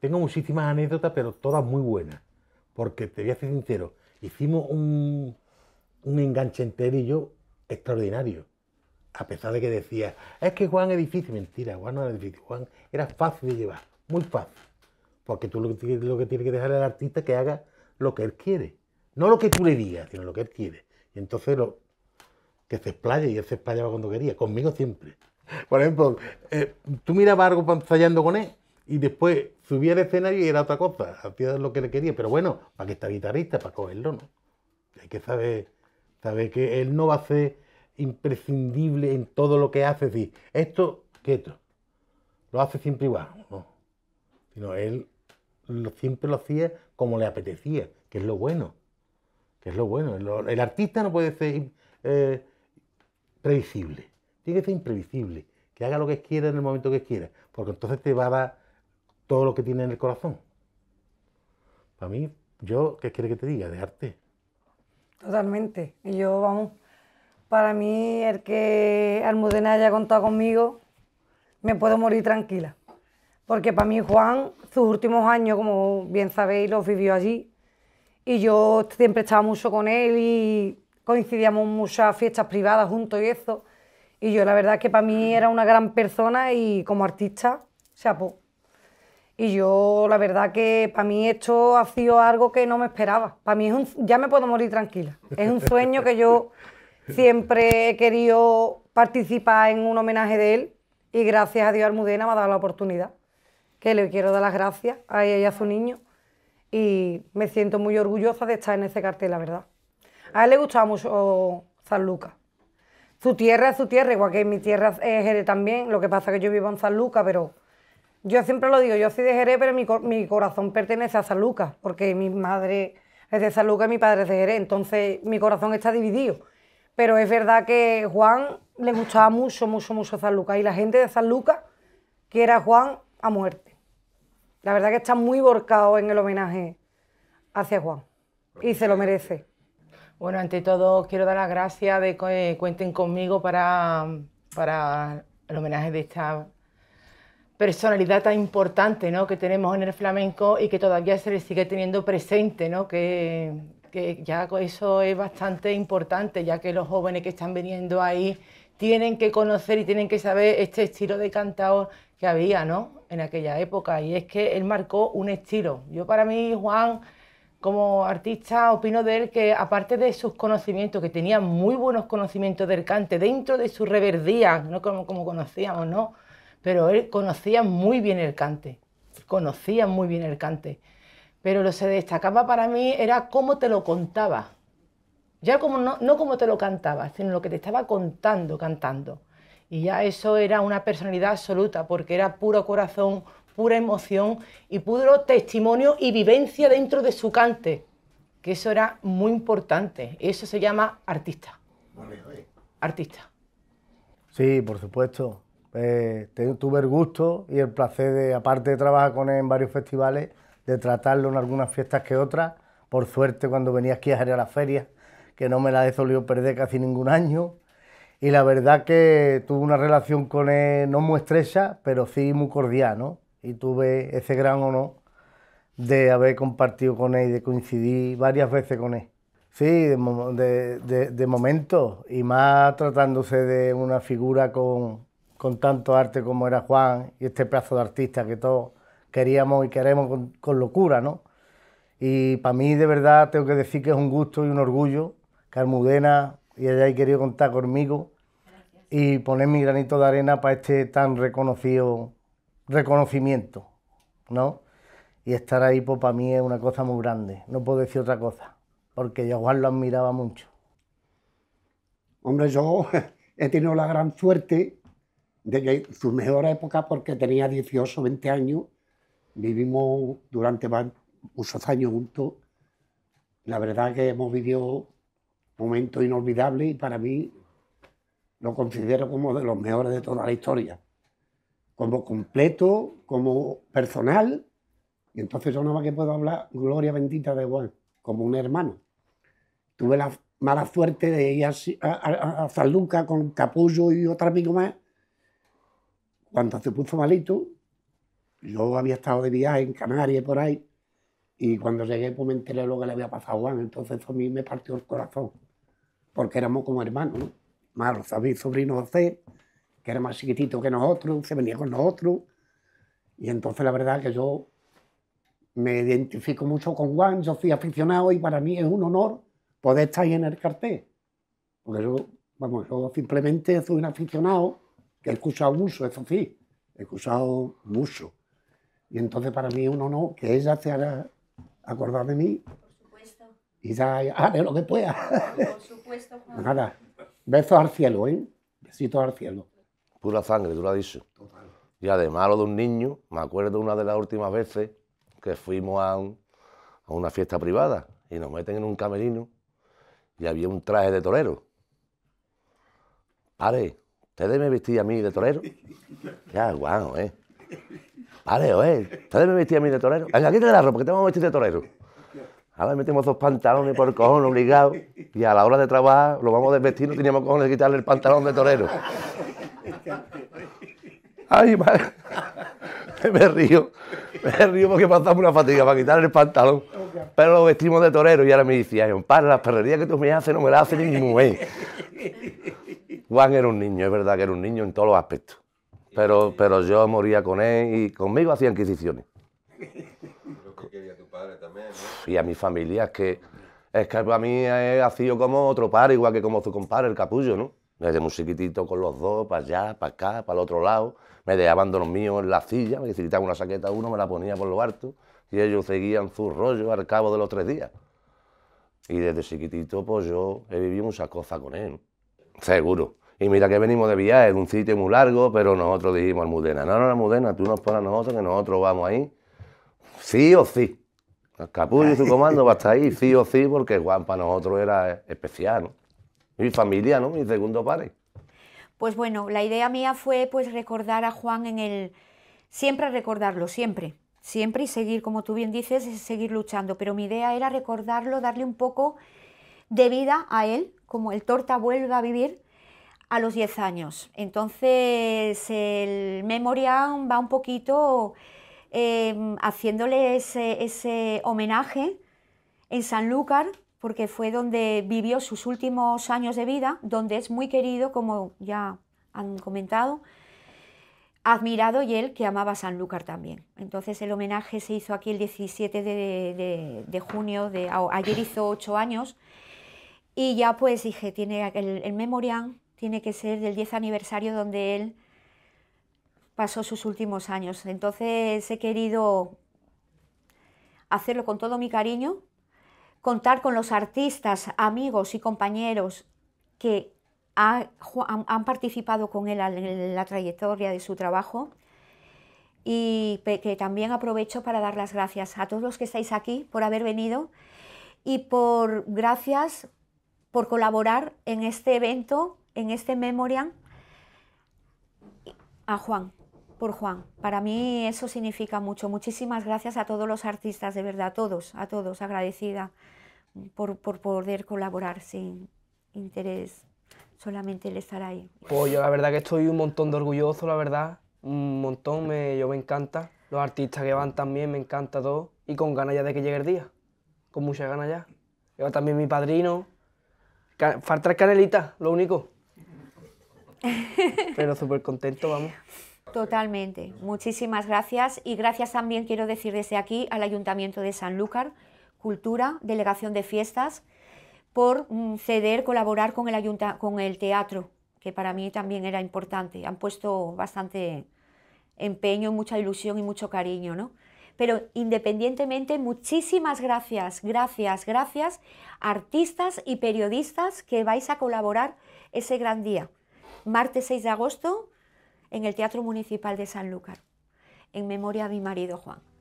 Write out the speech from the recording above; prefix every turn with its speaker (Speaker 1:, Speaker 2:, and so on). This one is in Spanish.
Speaker 1: Tengo muchísimas anécdotas, pero todas muy buenas. Porque te voy a ser sincero, hicimos un, un enganche yo extraordinario. A pesar de que decía, es que Juan es difícil. Mentira, Juan no era difícil. Juan era fácil de llevar, muy fácil. Porque tú lo que, que tienes que dejar al artista que haga lo que él quiere. No lo que tú le digas, sino lo que él quiere. Y entonces que se explaye y él se explayaba cuando quería, conmigo siempre. Por ejemplo, eh, tú mirabas algo ensayando con él y después subía al escenario y era otra cosa, hacía lo que le quería, pero bueno, para que está guitarrista, para cogerlo, ¿no? Hay que saber, saber que él no va a ser imprescindible en todo lo que hace, es decir, esto, ¿qué esto, lo hace siempre igual, no, sino él siempre lo hacía como le apetecía, que es lo bueno, que es lo bueno, el, artista no puede ser eh, previsible, tiene que ser imprevisible, que haga lo que quiera en el momento que quiera, porque entonces te va a dar todo lo que tiene en el corazón. Para mí, yo, ¿qué quiere que te diga? De arte.
Speaker 2: Totalmente. Y yo, vamos, para mí, el que Almudena haya contado conmigo, me puedo morir tranquila. Porque para mí, Juan, sus últimos años, como bien sabéis, los vivió allí. Y yo siempre estaba mucho con él y coincidíamos muchas fiestas privadas juntos y eso. Y yo, la verdad, que para mí era una gran persona y como artista, se apó. Y yo, la verdad que para mí esto ha sido algo que no me esperaba. Para mí es un, ya me puedo morir tranquila. Es un sueño que yo siempre he querido participar en un homenaje de él y gracias a Dios Almudena me ha dado la oportunidad. Que le quiero dar las gracias a ella y a su niño y me siento muy orgullosa de estar en ese cartel, la verdad. A él le gustaba mucho San Lucas. Su tierra es su tierra, igual que mi tierra es él también. Lo que pasa es que yo vivo en San Lucas, pero yo siempre lo digo, yo soy de Jerez, pero mi, corazón pertenece a San Lucas, porque mi madre es de San Lucas y mi padre es de Jerez, entonces mi corazón está dividido. Pero es verdad que Juan le gustaba mucho, mucho, mucho San Lucas, y la gente de San Lucas quiere a Juan a muerte. La verdad que está muy borcado en el homenaje hacia Juan, y se lo merece. Bueno,
Speaker 3: ante todo quiero dar las gracias de que eh, cuenten conmigo para, para el homenaje de esta personalidad tan importante ¿no? que tenemos en el flamenco y que todavía se le sigue teniendo presente, ¿no? que, que ya eso es bastante importante, ya que los jóvenes que están viniendo ahí tienen que conocer y tienen que saber este estilo de cantador que había ¿no? en aquella época. Y es que él marcó un estilo. Yo para mí, Juan, como artista, opino de él que aparte de sus conocimientos, que tenía muy buenos conocimientos del cante, dentro de su reverdía, ¿no? como, como conocíamos, ¿no? pero él conocía muy bien el cante, conocía muy bien el cante. Pero lo que se destacaba para mí era cómo te lo contaba. Ya como no, no te lo cantaba, sino lo que te estaba contando, cantando. Y ya eso era una personalidad absoluta, porque era puro corazón, pura emoción y puro testimonio y vivencia dentro de su cante, que eso era muy importante. Eso se llama artista. Artista.
Speaker 4: Sí, por supuesto eh, tuve el gusto y el placer de, aparte de trabajar con él en varios festivales, de tratarlo en algunas fiestas que otras. Por suerte, cuando venía aquí a la feria, que no me la he solido perder casi ningún año. Y la verdad que tuve una relación con él no muy estrecha, pero sí muy cordial, ¿no? Y tuve ese gran honor de haber compartido con él y de coincidir varias veces con él. Sí, de, de, de, de momento, y más tratándose de una figura con, con tanto arte como era Juan y este plazo de artista que todos queríamos y queremos con, locura, ¿no? Y para mí, de verdad, tengo que decir que es un gusto y un orgullo que Almudena y haya querido contar conmigo y poner mi granito de arena para este tan reconocido reconocimiento, ¿no? Y estar ahí, pues para mí es una cosa muy grande, no puedo decir otra cosa, porque ya Juan lo admiraba mucho. Hombre, yo he tenido la gran suerte
Speaker 5: de que su mejor época, porque tenía 18, 20 años, vivimos durante muchos años juntos. La verdad que hemos vivido momentos inolvidables y para mí lo considero como de los mejores de toda la historia. Como completo, como personal. Y entonces yo nada más que puedo hablar, gloria bendita de Juan, como un hermano. Tuve la mala suerte de ir a, a, con Capullo y otro amigo más cuando se puso malito, yo había estado de viaje en Canarias por ahí, y cuando llegué pues me enteré lo que le había pasado a Juan, entonces eso a mí me partió el corazón, porque éramos como hermanos, ¿no? ¿sabéis? Sobrino José, que era más chiquitito que nosotros, se venía con nosotros, y entonces la verdad que yo me identifico mucho con Juan, yo soy aficionado y para mí es un honor poder estar ahí en el cartel, porque yo, vamos, yo simplemente soy un aficionado he escuchado mucho, eso sí, he escuchado mucho. Y entonces para mí uno no que ella se haga acordar de mí. Por supuesto. Y ya haré lo que pueda.
Speaker 6: Por supuesto, Nada,
Speaker 5: besos al cielo, ¿eh? Besitos al cielo. Pura
Speaker 7: sangre, tú lo has Total. Y además lo de un niño, me acuerdo una de las últimas veces que fuimos a, a una fiesta privada y nos meten en un camerino y había un traje de torero. Pare, ¿Ustedes me vestían a mí de torero? Ya, guau, ¿eh? Vale, ¿eh? ¿Ustedes me vestían a mí de torero? Venga, quítate la ropa, que te vamos a vestir de torero. Ahora metemos dos pantalones por el cojón obligados y a la hora de trabajar lo vamos a desvestir, no teníamos cojones de quitarle el pantalón de torero. Ay, madre. Me río, me río porque pasamos una fatiga para quitarle el pantalón. Pero lo vestimos de torero y ahora me dice, ay, las perrerías que tú me haces no me las haces ni mujer. Juan era un niño, es verdad que era un niño en todos los aspectos. Pero, pero yo moría con él y conmigo hacía inquisiciones. que quería tu padre también, Y a mi familia, es que, es que para mí ha sido como otro par igual que como su compadre, el capullo, ¿no? Desde muy chiquitito con los dos, para allá, para acá, para el otro lado. Me dejaban los míos en la silla, me una saqueta uno, me la ponía por lo alto y ellos seguían su rollo al cabo de los tres días. Y desde chiquitito, pues yo he vivido muchas cosas con él. ¿no? Seguro. Y mira que venimos de viaje, de un sitio muy largo, pero nosotros dijimos mudena, no, no, mudena. tú nos pones a nosotros que nosotros vamos ahí, sí o sí. El capullo y su comando va a estar ahí, sí o sí, porque Juan para nosotros era especial, ¿no? Mi familia, ¿no? Mi segundo padre.
Speaker 6: Pues bueno, la idea mía fue pues recordar a Juan en el... Siempre recordarlo, siempre. Siempre y seguir, como tú bien dices, seguir luchando. Pero mi idea era recordarlo, darle un poco de vida a él, como el torta vuelve a vivir, a los 10 años. Entonces el memorial va un poquito em, haciéndole ese, homenaje en Sanlúcar, porque fue donde vivió sus últimos años de vida, donde es muy querido, como ya han comentado, admirado y él que amaba Sanlúcar también. Entonces el homenaje se hizo aquí el 17 de, junio, de, ayer hizo 8 años. Y ya pues dije, tiene el, memorial tiene que ser del 10 aniversario donde él pasó sus últimos años. Entonces he querido hacerlo con todo mi cariño, contar con los artistas, amigos y compañeros que han, han, participado con él en la trayectoria de su trabajo y que también aprovecho para dar las gracias a todos los que estáis aquí por haber venido y por gracias por colaborar en este evento, en este memorial, a Juan, por Juan. Para mí eso significa mucho. Muchísimas gracias a todos los artistas, de verdad, a todos, a todos, agradecida por, poder colaborar sin interés, solamente el estar ahí.
Speaker 3: Pues yo la verdad que estoy un montón de orgulloso, la verdad, un montón, me, yo me encanta. Los artistas que van también, me encanta todo. Y con ganas ya de que llegue el día, con mucha ganas ya. Yo también mi padrino, Falta canelita, lo único. Pero súper contento, vamos.
Speaker 6: Totalmente. Muchísimas gracias. Y gracias también, quiero decir desde aquí, al Ayuntamiento de Sanlúcar, Cultura, Delegación de Fiestas, por mm, ceder, colaborar con el, con el teatro, que para mí también era importante. Han puesto bastante empeño, mucha ilusión y mucho cariño, ¿no? Pero independientemente, muchísimas gracias, gracias, gracias, artistas y periodistas que vais a colaborar ese gran día. Martes 6 de agosto en el Teatro Municipal de Sanlúcar, en memoria de mi marido Juan.